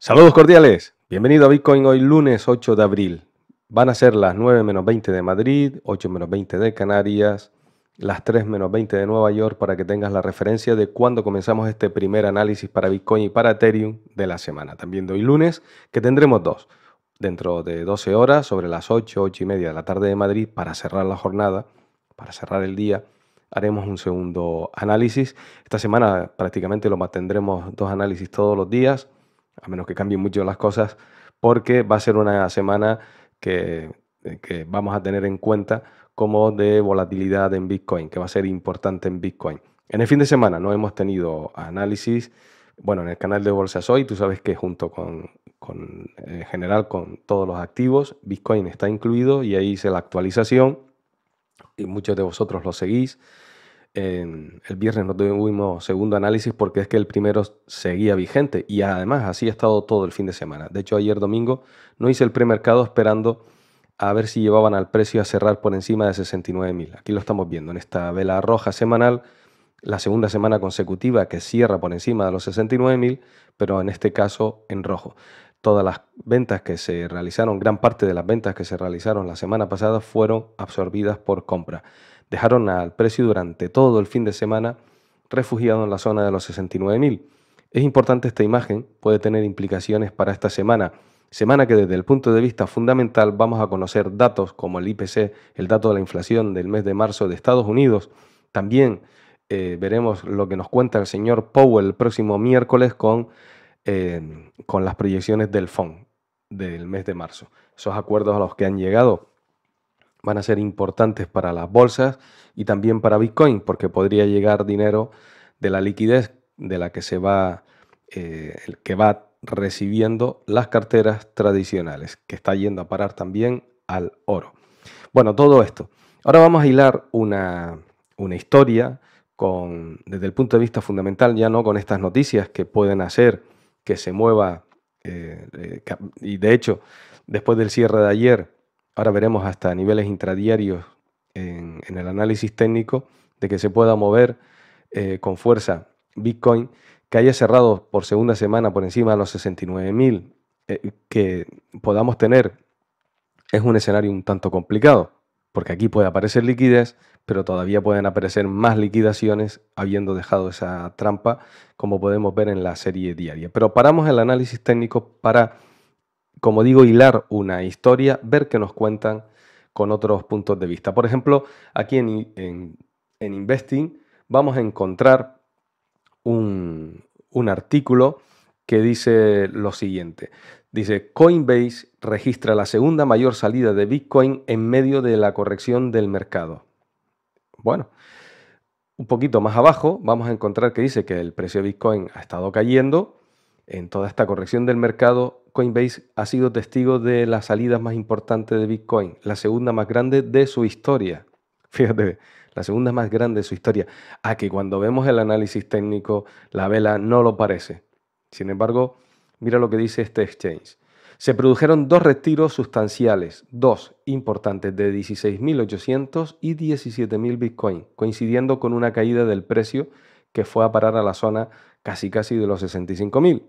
Saludos cordiales. Bienvenido a Bitcoin hoy lunes 8 de abril. Van a ser las 9 menos 20 de Madrid, 8 menos 20 de Canarias, las 3 menos 20 de Nueva York para que tengas la referencia de cuándo comenzamos este primer análisis para Bitcoin y para Ethereum de la semana. También de hoy lunes, que tendremos dos. Dentro de 12 horas, sobre las 8, 8 y media de la tarde de Madrid, para cerrar la jornada, para cerrar el día, haremos un segundo análisis. Esta semana prácticamente lo mantendremos dos análisis todos los días a menos que cambien mucho las cosas, porque va a ser una semana eh, que, vamos a tener en cuenta como de volatilidad en Bitcoin, que va a ser importante en Bitcoin. En el fin de semana no hemos tenido análisis. Bueno, en el canal de Bolsas Hoy, tú sabes que junto con, con en eh, general, con todos los activos, Bitcoin está incluido y ahí hice la actualización. Y muchos de vosotros lo seguís el viernes nos tuvimos segundo análisis porque es que el primero seguía vigente y además así ha estado todo el fin de semana. De hecho, ayer domingo no hice el premercado esperando a ver si llevaban al precio a cerrar por encima de 69.000. Aquí lo estamos viendo en esta vela roja semanal, la segunda semana consecutiva que cierra por encima de los 69.000, pero en este caso en rojo. Todas las ventas que se realizaron, gran parte de las ventas que se realizaron la semana pasada fueron absorbidas por compra dejaron al precio durante todo el fin de semana refugiado en la zona de los 69.000. Es importante esta imagen, puede tener implicaciones para esta semana, semana que desde el punto de vista fundamental vamos a conocer datos como el IPC, el dato de la inflación del mes de marzo de Estados Unidos, también eh, veremos lo que nos cuenta el señor Powell el próximo miércoles con, eh, con las proyecciones del FON del mes de marzo, esos acuerdos a los que han llegado van a ser importantes para las bolsas y también para Bitcoin, porque podría llegar dinero de la liquidez de la que se va, eh, que va recibiendo las carteras tradicionales, que está yendo a parar también al oro. Bueno, todo esto. Ahora vamos a hilar una, una historia con, desde el punto de vista fundamental, ya no con estas noticias que pueden hacer que se mueva, eh, eh, y de hecho, después del cierre de ayer, ahora veremos hasta niveles intradiarios en, el análisis técnico, de que se pueda mover eh, con fuerza Bitcoin, que haya cerrado por segunda semana por encima de los 69.000, eh, que podamos tener, es un escenario un tanto complicado, porque aquí puede aparecer liquidez, pero todavía pueden aparecer más liquidaciones habiendo dejado esa trampa, como podemos ver en la serie diaria. Pero paramos el análisis técnico para como digo, hilar una historia, ver qué nos cuentan con otros puntos de vista. Por ejemplo, aquí en, Investing vamos a encontrar un, un artículo que dice lo siguiente. Dice, Coinbase registra la segunda mayor salida de Bitcoin en medio de la corrección del mercado. Bueno, un poquito más abajo vamos a encontrar que dice que el precio de Bitcoin ha estado cayendo. En toda esta corrección del mercado, Coinbase ha sido testigo de las salidas más importantes de Bitcoin, la segunda más grande de su historia. Fíjate, la segunda más grande de su historia. A ah, que cuando vemos el análisis técnico, la vela no lo parece. Sin embargo, mira lo que dice este exchange. Se produjeron dos retiros sustanciales, dos importantes de 16.800 y 17.000 Bitcoin, coincidiendo con una caída del precio que fue a parar a la zona casi casi de los 65.000.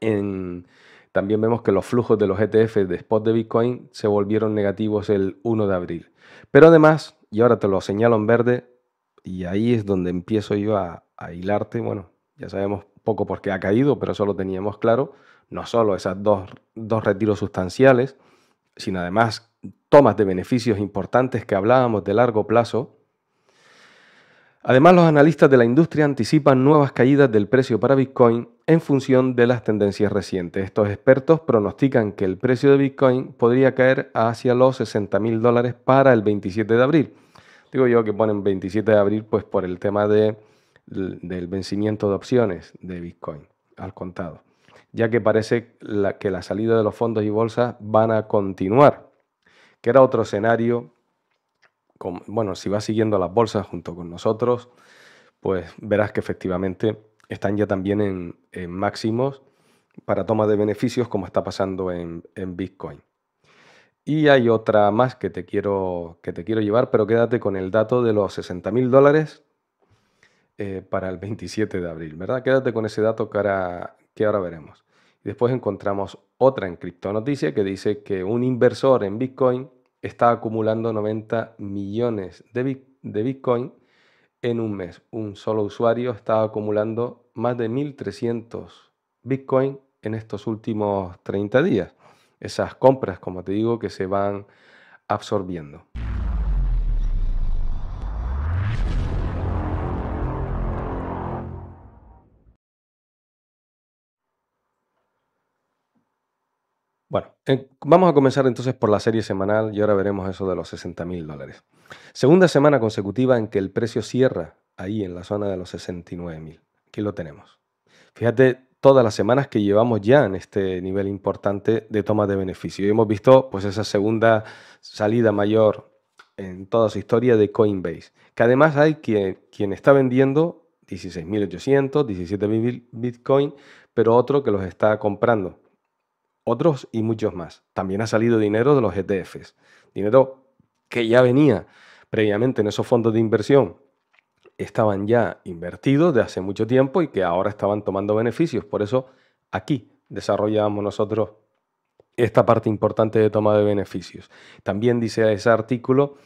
En, también vemos que los flujos de los ETF de spot de Bitcoin se volvieron negativos el 1 de abril. Pero además, y ahora te lo señalo en verde, y ahí es donde empiezo yo a, hilarte, bueno, ya sabemos poco por qué ha caído, pero eso lo teníamos claro, no solo esos dos retiros sustanciales, sino además tomas de beneficios importantes que hablábamos de largo plazo. Además, los analistas de la industria anticipan nuevas caídas del precio para Bitcoin en función de las tendencias recientes. Estos expertos pronostican que el precio de Bitcoin podría caer hacia los 60 mil dólares para el 27 de abril. Digo yo que ponen 27 de abril pues por el tema de, del vencimiento de opciones de Bitcoin al contado, ya que parece que la salida de los fondos y bolsas van a continuar, que era otro escenario, bueno, si vas siguiendo las bolsas junto con nosotros, pues verás que efectivamente están ya también en, máximos para toma de beneficios como está pasando en, Bitcoin. Y hay otra más que te, quiero, que te quiero llevar, pero quédate con el dato de los 60 mil dólares eh, para el 27 de abril, ¿verdad? Quédate con ese dato que ahora, que ahora veremos. Después encontramos otra en Cripto noticia que dice que un inversor en Bitcoin está acumulando 90 millones de Bitcoin en un mes un solo usuario está acumulando más de 1.300 Bitcoin en estos últimos 30 días. Esas compras, como te digo, que se van absorbiendo. Bueno, vamos a comenzar entonces por la serie semanal y ahora veremos eso de los 60 mil dólares. Segunda semana consecutiva en que el precio cierra ahí en la zona de los 69 mil. Aquí lo tenemos. Fíjate todas las semanas que llevamos ya en este nivel importante de toma de beneficio. Y hemos visto pues esa segunda salida mayor en toda su historia de Coinbase, que además hay quien, quien está vendiendo 16.800, 17.000 Bitcoin, pero otro que los está comprando otros y muchos más. También ha salido dinero de los ETFs, dinero que ya venía previamente en esos fondos de inversión, estaban ya invertidos de hace mucho tiempo y que ahora estaban tomando beneficios. Por eso aquí desarrollamos nosotros esta parte importante de toma de beneficios. También dice ese artículo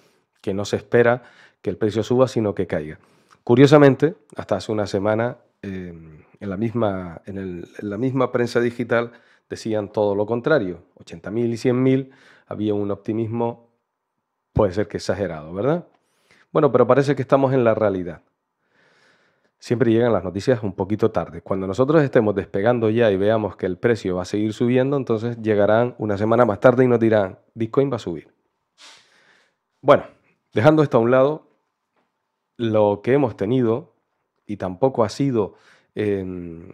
que no se espera que el precio suba, sino que caiga. Curiosamente, hasta hace una semana, eh, en, la misma, en la misma prensa digital, decían todo lo contrario. 80.000 y 100.000 había un optimismo, puede ser que exagerado, ¿verdad? Bueno, pero parece que estamos en la realidad. Siempre llegan las noticias un poquito tarde. Cuando nosotros estemos despegando ya y veamos que el precio va a seguir subiendo, entonces llegarán una semana más tarde y nos dirán, Bitcoin va a subir. Bueno, dejando esto a un lado, lo que hemos tenido, y tampoco ha sido em,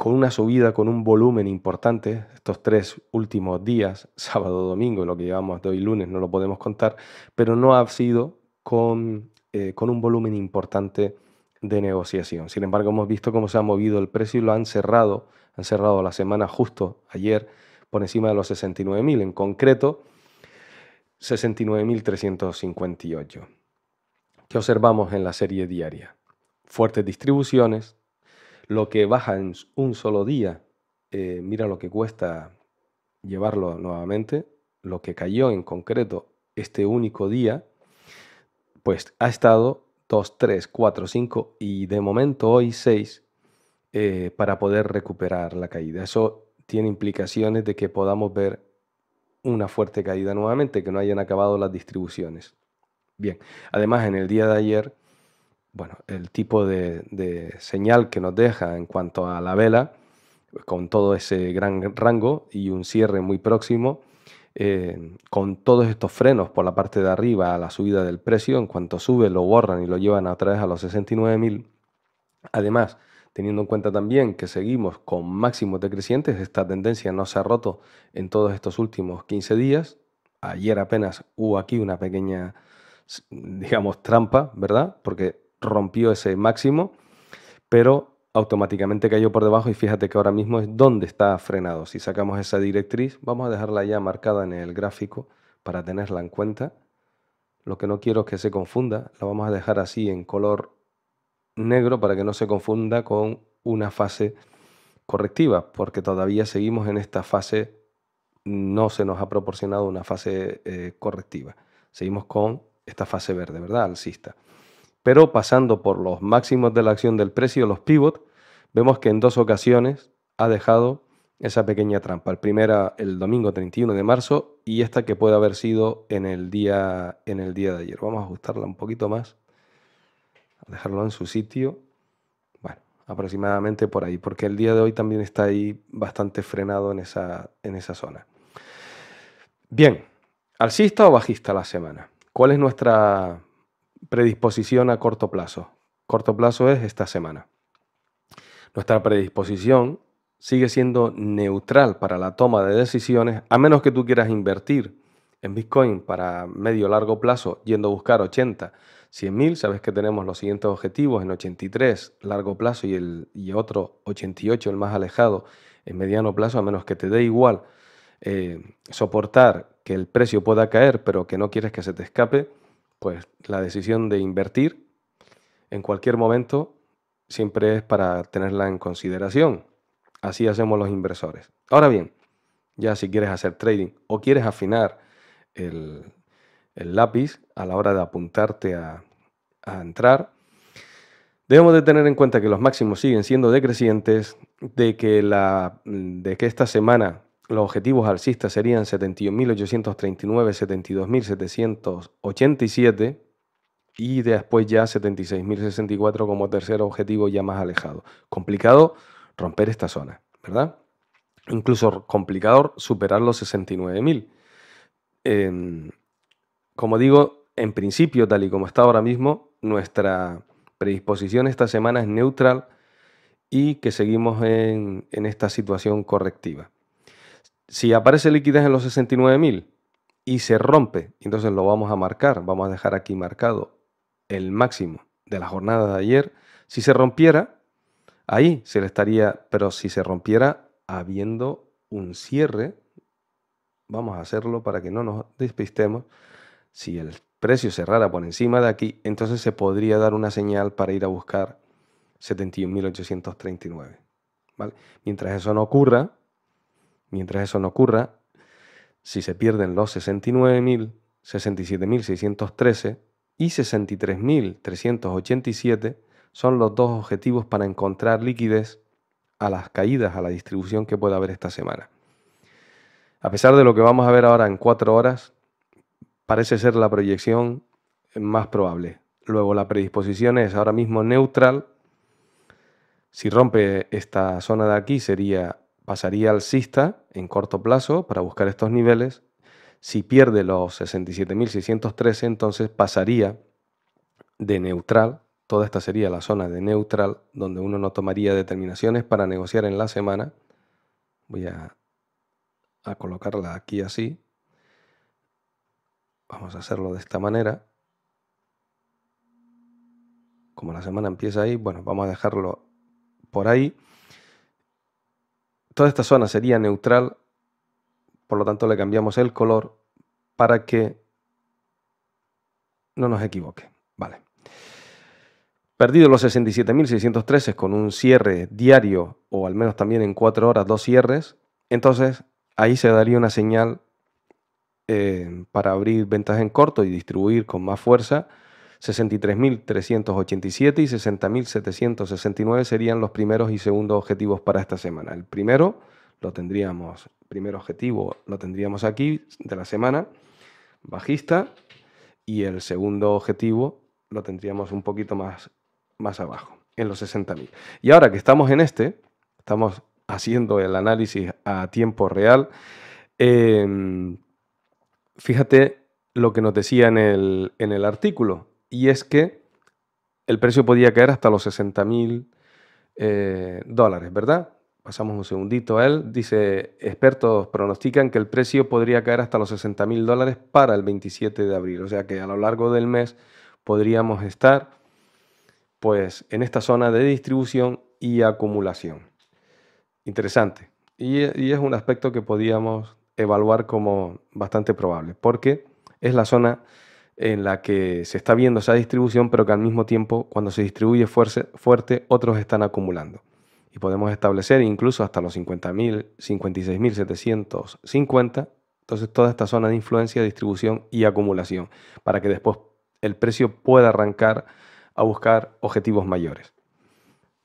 con una subida, con un volumen importante, estos tres últimos días, sábado, domingo, lo que llevamos de hoy lunes, no lo podemos contar, pero no ha sido eh, con, un volumen importante de negociación. Sin embargo, hemos visto cómo se ha movido el precio y lo han cerrado, han cerrado la semana justo ayer por encima de los 69.000, en concreto 69.358, que observamos en la serie diaria. Fuertes distribuciones, lo que baja en un solo día, eh, mira lo que cuesta llevarlo nuevamente, lo que cayó en concreto este único día, pues ha estado 2, 3, 4, 5 y de momento hoy 6 eh, para poder recuperar la caída. Eso tiene implicaciones de que podamos ver una fuerte caída nuevamente, que no hayan acabado las distribuciones. Bien, además en el día de ayer bueno, el tipo de, señal que nos deja en cuanto a la vela, con todo ese gran rango y un cierre muy próximo, eh, con todos estos frenos por la parte de arriba a la subida del precio, en cuanto sube lo borran y lo llevan otra vez a los 69.000. Además, teniendo en cuenta también que seguimos con máximos decrecientes, esta tendencia no se ha roto en todos estos últimos 15 días. Ayer apenas hubo aquí una pequeña, digamos, trampa, ¿verdad? Porque rompió ese máximo, pero automáticamente cayó por debajo y fíjate que ahora mismo es donde está frenado. Si sacamos esa directriz, vamos a dejarla ya marcada en el gráfico para tenerla en cuenta. Lo que no quiero es que se confunda, la vamos a dejar así en color negro para que no se confunda con una fase correctiva, porque todavía seguimos en esta fase, no se nos ha proporcionado una fase eh, correctiva. Seguimos con esta fase verde, ¿verdad? Alcista pero pasando por los máximos de la acción del precio, los pivot, vemos que en dos ocasiones ha dejado esa pequeña trampa. El primera el domingo 31 de marzo y esta que puede haber sido en el día, en el día de ayer. Vamos a ajustarla un poquito más, a dejarlo en su sitio. Bueno, aproximadamente por ahí, porque el día de hoy también está ahí bastante frenado en esa, en esa zona. Bien, alcista o bajista la semana. ¿Cuál es nuestra predisposición a corto plazo. Corto plazo es esta semana. Nuestra predisposición sigue siendo neutral para la toma de decisiones, a menos que tú quieras invertir en Bitcoin para medio largo plazo, yendo a buscar 80, 100 mil, sabes que tenemos los siguientes objetivos en 83 largo plazo y, el, y otro 88, el más alejado, en mediano plazo, a menos que te dé igual eh, soportar que el precio pueda caer, pero que no quieres que se te escape, pues la decisión de invertir en cualquier momento siempre es para tenerla en consideración. Así hacemos los inversores. Ahora bien, ya si quieres hacer trading o quieres afinar el, lápiz a la hora de apuntarte a, entrar, Debemos de tener en cuenta que los máximos siguen siendo decrecientes, de que, la, de que esta semana los objetivos alcistas serían 71.839, 72.787 y después ya 76.064 como tercer objetivo ya más alejado. Complicado romper esta zona, ¿verdad? Incluso complicado superar los 69.000. Em, como digo, en principio, tal y como está ahora mismo, nuestra predisposición esta semana es neutral y que seguimos en esta situación correctiva. Si aparece liquidez en los 69.000 y se rompe, entonces lo vamos a marcar, vamos a dejar aquí marcado el máximo de la jornada de ayer. Si se rompiera, ahí se le estaría, pero si se rompiera habiendo un cierre, vamos a hacerlo para que no nos despistemos. Si el precio cerrara por encima de aquí, entonces se podría dar una señal para ir a buscar 71.839. Mientras eso no ocurra, Mientras eso no ocurra, si se pierden los 69.000, 67.613 y 63.387 son los dos objetivos para encontrar liquidez a las caídas, a la distribución que pueda haber esta semana. A pesar de lo que vamos a ver ahora en cuatro horas, parece ser la proyección más probable. Luego la predisposición es ahora mismo neutral. Si rompe esta zona de aquí sería pasaría al alcista en corto plazo para buscar estos niveles. Si pierde los 67.613, entonces pasaría de neutral, toda esta sería la zona de neutral, donde uno no tomaría determinaciones para negociar en la semana. Voy a, a colocarla aquí así. Vamos a hacerlo de esta manera. Como la semana empieza ahí, bueno, vamos a dejarlo por ahí toda esta zona sería neutral, por lo tanto le cambiamos el color para que no nos equivoque. Vale. Perdido los 67.613 con un cierre diario o al menos también en 4 horas dos cierres, entonces ahí se daría una señal eh, para abrir ventaja en corto y distribuir con más fuerza 63.387 y 60.769 serían los primeros y segundos objetivos para esta semana. El primero lo tendríamos, primer objetivo lo tendríamos aquí de la semana, bajista, y el segundo objetivo lo tendríamos un poquito más, más abajo, en los 60.000. Y ahora que estamos en este, estamos haciendo el análisis a tiempo real, em, fíjate lo que nos decía en el, en el artículo y es que el precio podía caer hasta los 60 mil eh, dólares, ¿verdad? Pasamos un segundito a él. Dice, expertos pronostican que el precio podría caer hasta los 60 mil dólares para el 27 de abril. O sea que a lo largo del mes podríamos estar pues en esta zona de distribución y acumulación. Interesante. Y, y es un aspecto que podíamos evaluar como bastante probable, porque es la zona en la que se está viendo esa distribución, pero que al mismo tiempo, cuando se distribuye fuerte, otros están acumulando. Y podemos establecer incluso hasta los 50.000, 56.750. Entonces, toda esta zona de influencia, distribución y acumulación, para que después el precio pueda arrancar a buscar objetivos mayores.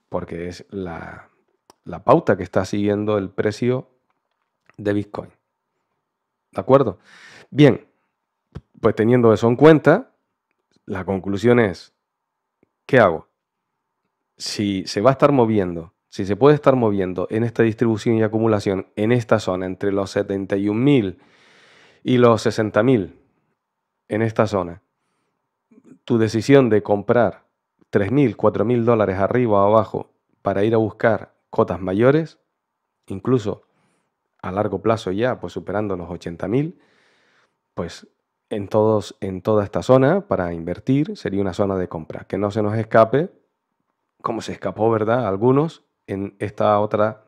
Porque es la pauta que está siguiendo el precio de Bitcoin. ¿De acuerdo? Bien, pues teniendo eso en cuenta, la conclusión es, ¿qué hago? Si se va a estar moviendo, si se puede estar moviendo en esta distribución y acumulación, en esta zona, entre los 71.000 y los 60.000, en esta zona, tu decisión de comprar 3.000, 4.000 dólares arriba o abajo para ir a buscar cotas mayores, incluso a largo plazo ya, pues superando los 80.000, pues en, todos, en toda esta zona para invertir, sería una zona de compra. Que no se nos escape, como se escapó, ¿verdad? Algunos en esta otra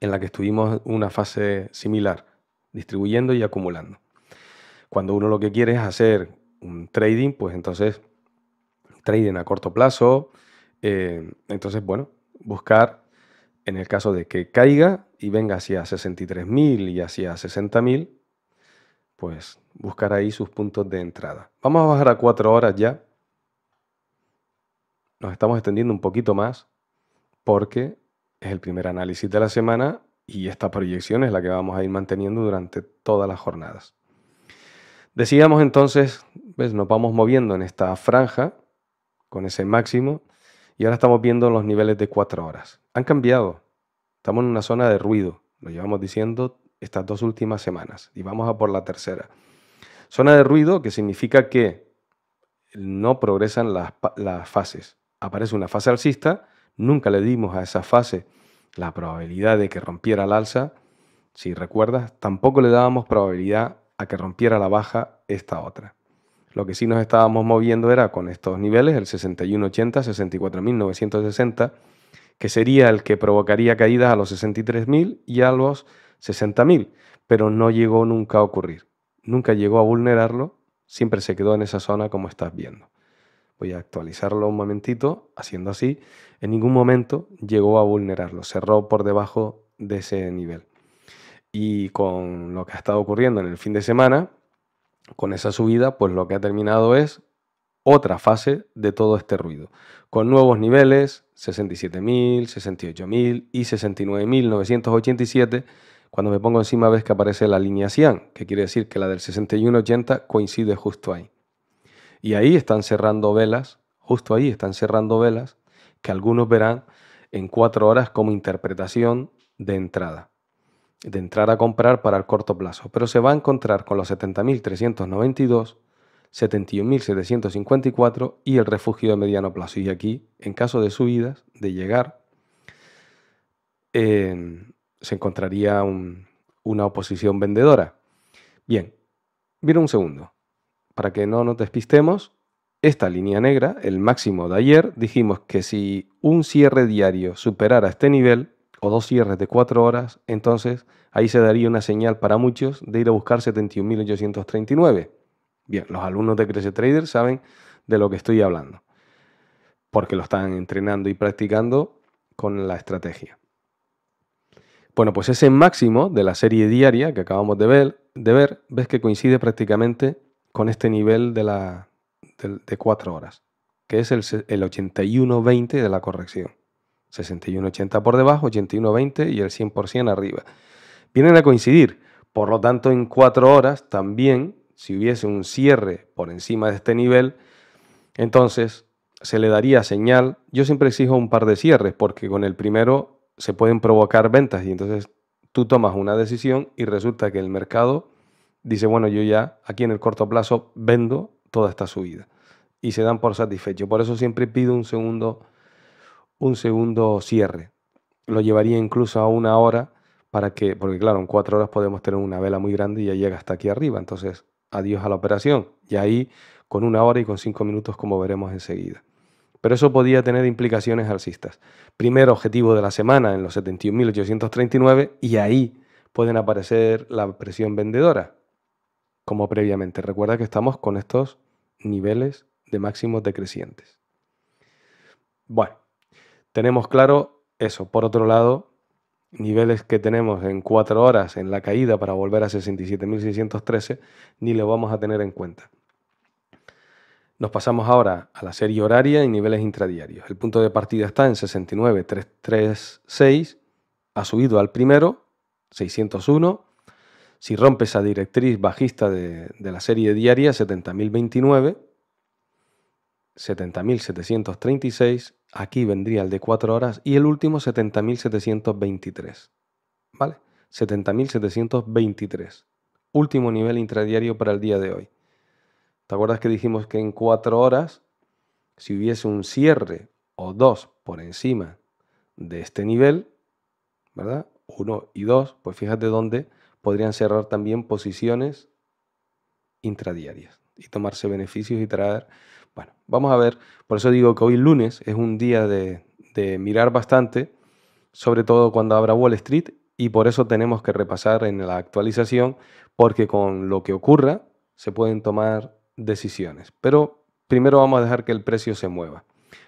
en la que estuvimos una fase similar, distribuyendo y acumulando. Cuando uno lo que quiere es hacer un trading, pues entonces trading a corto plazo, eh, entonces bueno, buscar en el caso de que caiga y venga hacia 63.000 y hacia 60.000, pues buscar ahí sus puntos de entrada. Vamos a bajar a cuatro horas ya. Nos estamos extendiendo un poquito más porque es el primer análisis de la semana y esta proyección es la que vamos a ir manteniendo durante todas las jornadas. Decíamos entonces, ¿ves? nos vamos moviendo en esta franja con ese máximo y ahora estamos viendo los niveles de 4 horas. Han cambiado, estamos en una zona de ruido, lo llevamos diciendo estas dos últimas semanas y vamos a por la tercera. Zona de ruido que significa que no progresan las, fases. Aparece una fase alcista, nunca le dimos a esa fase la probabilidad de que rompiera la alza, si recuerdas, tampoco le dábamos probabilidad a que rompiera la baja esta otra. Lo que sí nos estábamos moviendo era con estos niveles, el 6180, 64960, que sería el que provocaría caídas a los 63.000 y a los 60.000, pero no llegó nunca a ocurrir nunca llegó a vulnerarlo, siempre se quedó en esa zona como estás viendo. Voy a actualizarlo un momentito, haciendo así. En ningún momento llegó a vulnerarlo, cerró por debajo de ese nivel. Y con lo que ha estado ocurriendo en el fin de semana, con esa subida, pues lo que ha terminado es otra fase de todo este ruido, con nuevos niveles, 67.000, 68.000 y 69.987 cuando me pongo encima ves que aparece la alineación, que quiere decir que la del 6180 coincide justo ahí. Y ahí están cerrando velas, justo ahí están cerrando velas, que algunos verán en cuatro horas como interpretación de entrada, de entrar a comprar para el corto plazo. Pero se va a encontrar con los 70.392 71.754 y el refugio de mediano plazo. Y aquí, en caso de subidas, de llegar, eh, se encontraría una oposición vendedora. Bien, mira un segundo. Para que no nos despistemos, esta línea negra, el máximo de ayer, dijimos que si un cierre diario superara este nivel, o dos cierres de cuatro horas, entonces ahí se daría una señal para muchos de ir a buscar 71.839. Bien, los alumnos de Crece Trader saben de lo que estoy hablando, porque lo están entrenando y practicando con la estrategia. Bueno, pues ese máximo de la serie diaria que acabamos de ver, de ver ves que coincide prácticamente con este nivel de, la, 4 horas, que es el, el de la corrección. 61.80 por debajo, 81.20 y el 100% arriba. Vienen a coincidir, por lo tanto en 4 horas también, si hubiese un cierre por encima de este nivel, entonces se le daría señal. Yo siempre exijo un par de cierres porque con el primero se pueden provocar ventas y entonces tú tomas una decisión y resulta que el mercado dice, bueno, yo ya aquí en el corto plazo vendo toda esta subida y se dan por satisfechos. Por eso siempre pido un segundo, un segundo cierre. Lo llevaría incluso a una hora para que, porque claro, en cuatro horas podemos tener una vela muy grande y ya llega hasta aquí arriba. Entonces, adiós a la operación. Y ahí con una hora y con cinco minutos, como veremos enseguida pero eso podía tener implicaciones alcistas. Primer objetivo de la semana en los 71.839 y ahí pueden aparecer la presión vendedora, como previamente. Recuerda que estamos con estos niveles de máximos decrecientes. Bueno, tenemos claro eso. Por otro lado, niveles que tenemos en cuatro horas en la caída para volver a 67.613, ni lo vamos a tener en cuenta. Nos pasamos ahora a la serie horaria y niveles intradiarios. El punto de partida está en 69336, ha subido al primero, 601. Si rompes esa directriz bajista de, la serie diaria, 70.029, 70.736, aquí vendría el de 4 horas y el último 70.723. ¿Vale? 70.723. Último nivel intradiario para el día de hoy. ¿Te acuerdas que dijimos que en cuatro horas, si hubiese un cierre o dos por encima de este nivel, ¿verdad? Uno y dos, pues fíjate dónde podrían cerrar también posiciones intradiarias y tomarse beneficios y traer... Bueno, vamos a ver, por eso digo que hoy lunes es un día de, mirar bastante, sobre todo cuando abra Wall Street, y por eso tenemos que repasar en la actualización, porque con lo que ocurra se pueden tomar decisiones. Pero primero vamos a dejar que el precio se mueva.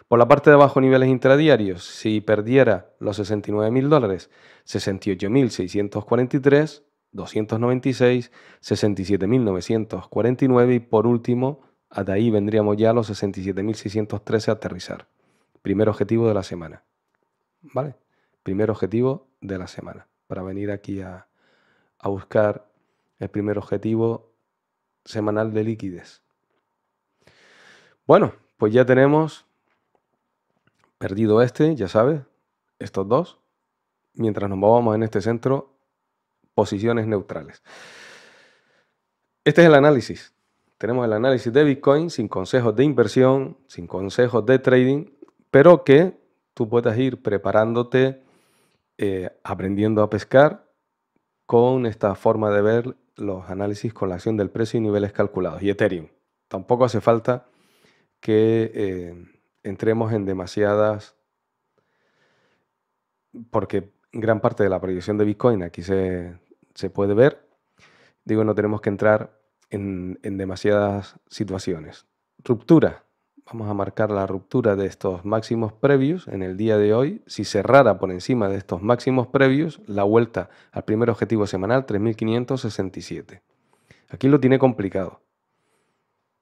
Por la parte de abajo, niveles intradiarios, si perdiera los 69 mil dólares, 68.643, 296, 67.949 y por último, hasta ahí vendríamos ya a los 67.613 a aterrizar. Primer objetivo de la semana. ¿Vale? Primer objetivo de la semana. Para venir aquí a, a buscar el primer objetivo semanal de liquidez Bueno, pues ya tenemos perdido este, ya sabes, estos dos, mientras nos movamos en este centro, posiciones neutrales. Este es el análisis. Tenemos el análisis de Bitcoin sin consejos de inversión, sin consejos de trading, pero que tú puedas ir preparándote, eh, aprendiendo a pescar con esta forma de ver los análisis con la acción del precio y niveles calculados. Y Ethereum. Tampoco hace falta que eh, entremos en demasiadas, porque gran parte de la proyección de Bitcoin aquí se, puede ver. Digo, no tenemos que entrar en, en demasiadas situaciones. Ruptura vamos a marcar la ruptura de estos máximos previos en el día de hoy. Si cerrara por encima de estos máximos previos, la vuelta al primer objetivo semanal 3567. Aquí lo tiene complicado.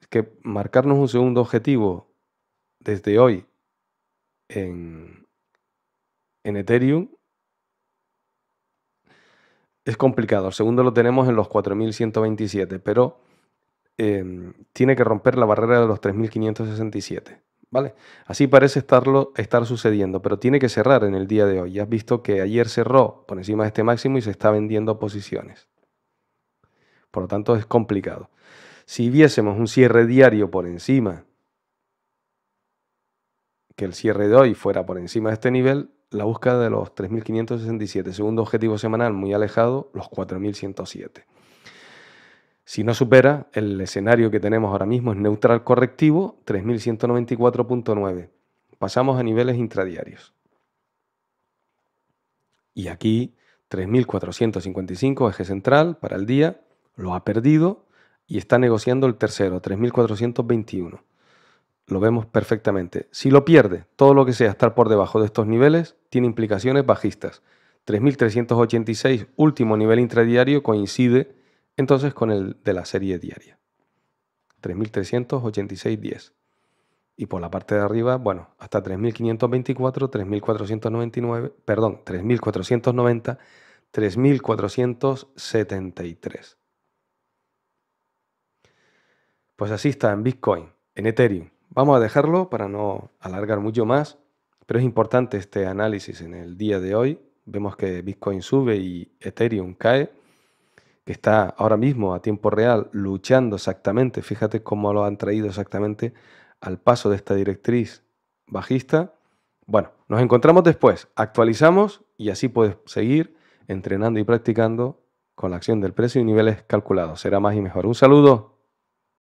Es que marcarnos un segundo objetivo desde hoy en, en Ethereum es complicado. El segundo lo tenemos en los 4127, pero Em, tiene que romper la barrera de los 3.567. ¿Vale? Así parece estarlo, estar sucediendo, pero tiene que cerrar en el día de hoy. Ya has visto que ayer cerró por encima de este máximo y se está vendiendo posiciones. Por lo tanto, es complicado. Si viésemos un cierre diario por encima, que el cierre de hoy fuera por encima de este nivel, la búsqueda de los 3.567, segundo objetivo semanal muy alejado, los 4.107. Si no supera, el escenario que tenemos ahora mismo es neutral correctivo 3194.9. Pasamos a niveles intradiarios. Y aquí 3455 eje central para el día, lo ha perdido y está negociando el tercero, 3421. Lo vemos perfectamente. Si lo pierde, todo lo que sea estar por debajo de estos niveles tiene implicaciones bajistas. 3386, último nivel intradiario, coincide entonces con el de la serie diaria. 3.386.10. Y por la parte de arriba, bueno, hasta 3.524, 3.499, perdón, 3.490, 3.473. Pues así está en Bitcoin, en Ethereum. Vamos a dejarlo para no alargar mucho más, pero es importante este análisis en el día de hoy. Vemos que Bitcoin sube y Ethereum cae que está ahora mismo a tiempo real luchando exactamente, fíjate cómo lo han traído exactamente al paso de esta directriz bajista. Bueno, nos encontramos después, actualizamos y así puedes seguir entrenando y practicando con la acción del precio y niveles calculados. Será más y mejor. Un saludo.